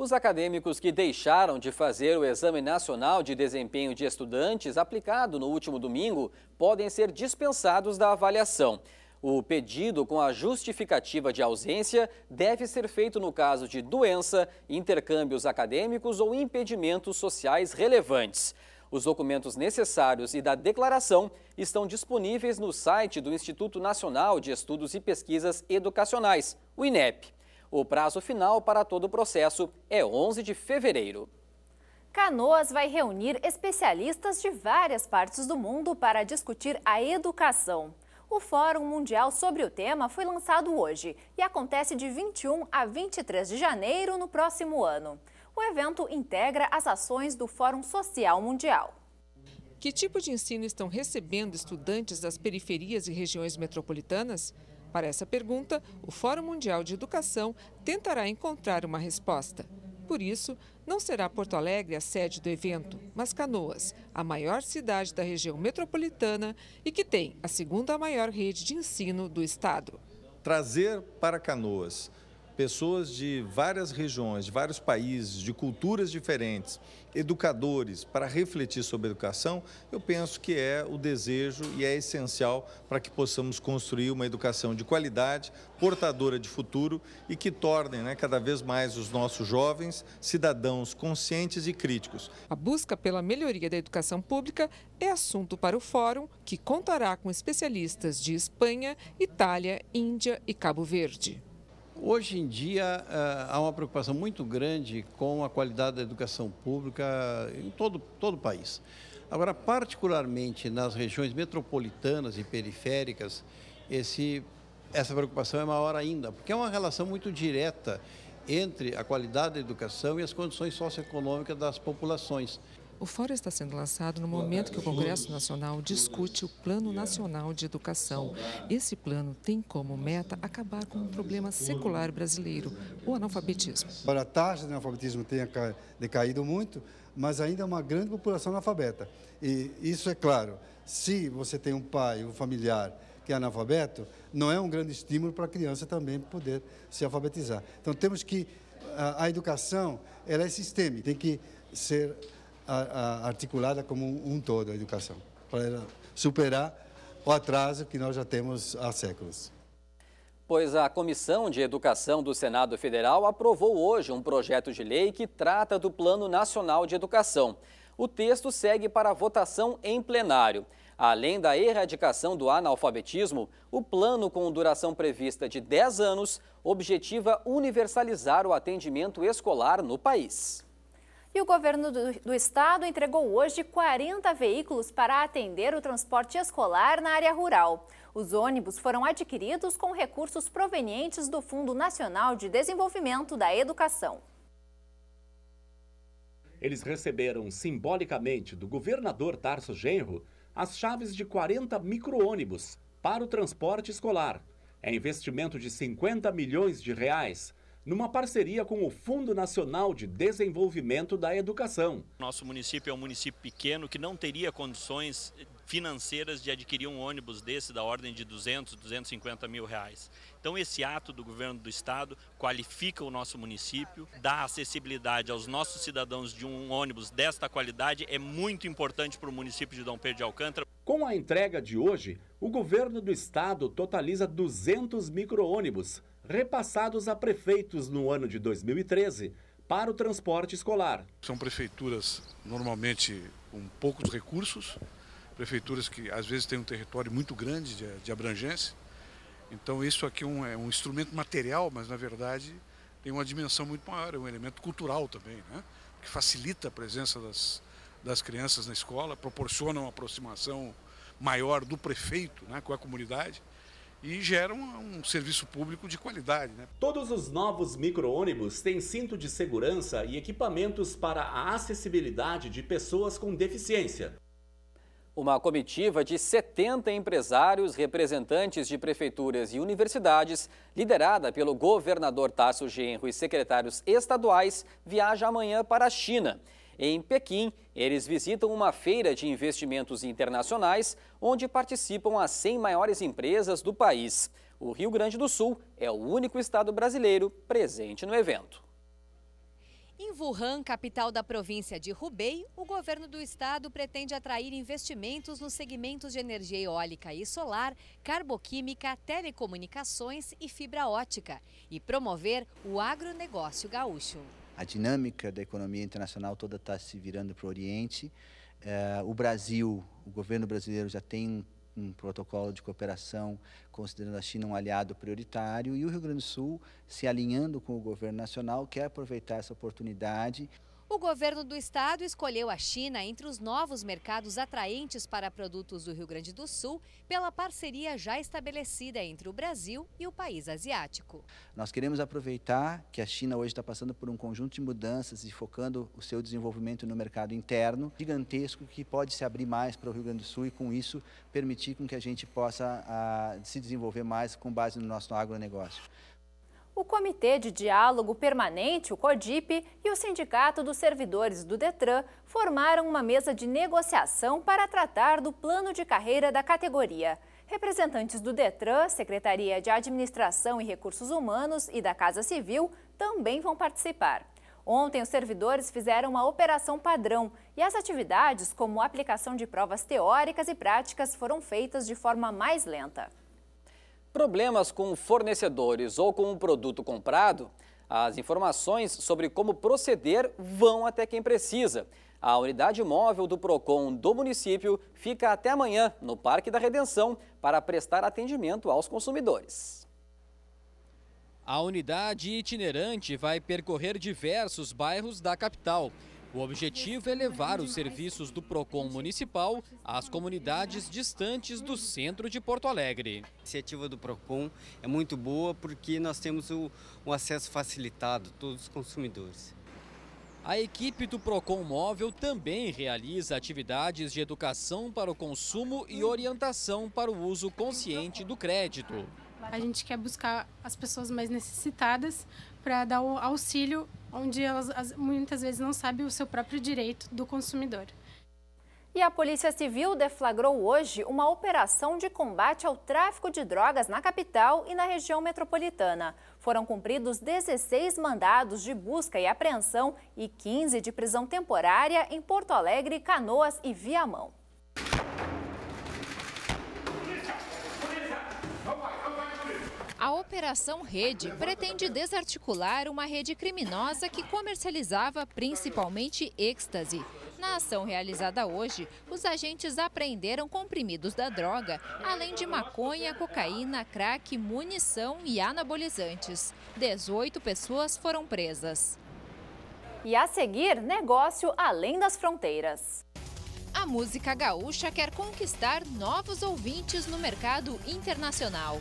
Os acadêmicos que deixaram de fazer o Exame Nacional de Desempenho de Estudantes aplicado no último domingo podem ser dispensados da avaliação. O pedido com a justificativa de ausência deve ser feito no caso de doença, intercâmbios acadêmicos ou impedimentos sociais relevantes. Os documentos necessários e da declaração estão disponíveis no site do Instituto Nacional de Estudos e Pesquisas Educacionais, o INEP. O prazo final para todo o processo é 11 de fevereiro. Canoas vai reunir especialistas de várias partes do mundo para discutir a educação. O Fórum Mundial sobre o tema foi lançado hoje e acontece de 21 a 23 de janeiro no próximo ano. O evento integra as ações do Fórum Social Mundial. Que tipo de ensino estão recebendo estudantes das periferias e regiões metropolitanas? Para essa pergunta, o Fórum Mundial de Educação tentará encontrar uma resposta. Por isso, não será Porto Alegre a sede do evento, mas Canoas, a maior cidade da região metropolitana e que tem a segunda maior rede de ensino do estado. Trazer para Canoas pessoas de várias regiões, de vários países, de culturas diferentes, educadores, para refletir sobre educação, eu penso que é o desejo e é essencial para que possamos construir uma educação de qualidade, portadora de futuro e que tornem né, cada vez mais os nossos jovens cidadãos conscientes e críticos. A busca pela melhoria da educação pública é assunto para o Fórum, que contará com especialistas de Espanha, Itália, Índia e Cabo Verde. Hoje em dia, eh, há uma preocupação muito grande com a qualidade da educação pública em todo, todo o país. Agora, particularmente nas regiões metropolitanas e periféricas, esse, essa preocupação é maior ainda, porque é uma relação muito direta entre a qualidade da educação e as condições socioeconômicas das populações. O fórum está sendo lançado no momento que o Congresso Nacional discute o Plano Nacional de Educação. Esse plano tem como meta acabar com um problema secular brasileiro, o analfabetismo. Para a taxa de analfabetismo tenha decaído muito, mas ainda é uma grande população analfabeta. E isso é claro, se você tem um pai, um familiar que é analfabeto, não é um grande estímulo para a criança também poder se alfabetizar. Então temos que, a, a educação, ela é sistêmica, tem que ser articulada como um todo a educação, para superar o atraso que nós já temos há séculos. Pois a Comissão de Educação do Senado Federal aprovou hoje um projeto de lei que trata do Plano Nacional de Educação. O texto segue para votação em plenário. Além da erradicação do analfabetismo, o plano com duração prevista de 10 anos objetiva universalizar o atendimento escolar no país. E o governo do, do, estado entregou hoje 40 veículos para atender o transporte escolar na área rural. Os ônibus foram adquiridos com recursos provenientes do Fundo Nacional de Desenvolvimento da Educação. Eles receberam simbolicamente do governador Tarso Genro as chaves de 40 micro-ônibus para o transporte escolar. É investimento de 50 milhões de reais numa parceria com o Fundo Nacional de Desenvolvimento da Educação. Nosso município é um município pequeno que não teria condições financeiras de adquirir um ônibus desse da ordem de 200, 250 mil reais. Então esse ato do governo do estado qualifica o nosso município, dá acessibilidade aos nossos cidadãos de um ônibus desta qualidade, é muito importante para o município de Dom Pedro de Alcântara. Com a entrega de hoje, o governo do estado totaliza 200 micro-ônibus repassados a prefeitos no ano de 2013 para o transporte escolar. São prefeituras normalmente com poucos recursos, prefeituras que às vezes têm um território muito grande de, de abrangência. Então isso aqui é um, é um instrumento material, mas na verdade tem uma dimensão muito maior, é um elemento cultural também, né? que facilita a presença das, das crianças na escola, proporciona uma aproximação maior do prefeito né, com a comunidade e gera um, um, serviço público de qualidade. Né? Todos os novos micro-ônibus têm cinto de segurança e equipamentos para a acessibilidade de pessoas com deficiência. Uma comitiva de 70 empresários, representantes de prefeituras e universidades, liderada pelo governador Tasso Genro e secretários estaduais, viaja amanhã para a China. Em Pequim, eles visitam uma feira de investimentos internacionais, onde participam as 100 maiores empresas do país. O Rio Grande do Sul é o único estado brasileiro presente no evento. Em Wuhan, capital da província de Hubei, o governo do estado pretende atrair investimentos nos segmentos de energia eólica e solar, carboquímica, telecomunicações e fibra ótica e promover o agronegócio gaúcho a dinâmica da economia internacional toda está se virando para o Oriente. Eh, o Brasil, o governo brasileiro já tem um protocolo de cooperação, considerando a China um aliado prioritário, e o Rio Grande do Sul, se alinhando com o governo nacional, quer aproveitar essa oportunidade o governo do estado escolheu a China entre os novos mercados atraentes para produtos do Rio Grande do Sul pela parceria já estabelecida entre o Brasil e o país asiático. Nós queremos aproveitar que a China hoje está passando por um conjunto de mudanças e focando o seu desenvolvimento no mercado interno gigantesco que pode se abrir mais para o Rio Grande do Sul e com isso permitir com que a gente possa a, ah, se desenvolver mais com base no nosso agronegócio o Comitê de Diálogo Permanente, o CODIP, e o Sindicato dos Servidores do Detran formaram uma mesa de negociação para tratar do plano de carreira da categoria. Representantes do Detran, Secretaria de Administração e Recursos Humanos e da Casa Civil também vão participar. Ontem, os servidores fizeram uma operação padrão e as atividades, como aplicação de provas teóricas e práticas, foram feitas de forma mais lenta. Problemas com fornecedores ou com um produto comprado? As informações sobre como proceder vão até quem precisa. A unidade móvel do PROCON do município fica até amanhã no Parque da Redenção para prestar atendimento aos consumidores. A unidade itinerante vai percorrer diversos bairros da capital. O objetivo é levar os serviços do PROCON municipal às comunidades distantes do centro de Porto Alegre. A iniciativa do PROCON é muito boa porque nós temos o, o acesso facilitado, todos os consumidores. A equipe do Procon Móvel também realiza atividades de educação para o consumo e orientação para o uso consciente do crédito. A gente quer buscar as pessoas mais necessitadas para dar o auxílio onde elas muitas vezes não sabem o seu próprio direito do consumidor. E a Polícia Civil deflagrou hoje uma operação de combate ao tráfico de drogas na capital e na região metropolitana. Foram cumpridos 16 mandados de busca e apreensão e 15 de prisão temporária em Porto Alegre, Canoas e Viamão. A Operação Rede pretende desarticular uma rede criminosa que comercializava principalmente êxtase. Na ação realizada hoje, os agentes apreenderam comprimidos da droga, além de maconha, cocaína, crack, munição e anabolizantes. 18 pessoas foram presas. E a seguir, negócio além das fronteiras. A música gaúcha quer conquistar novos ouvintes no mercado internacional.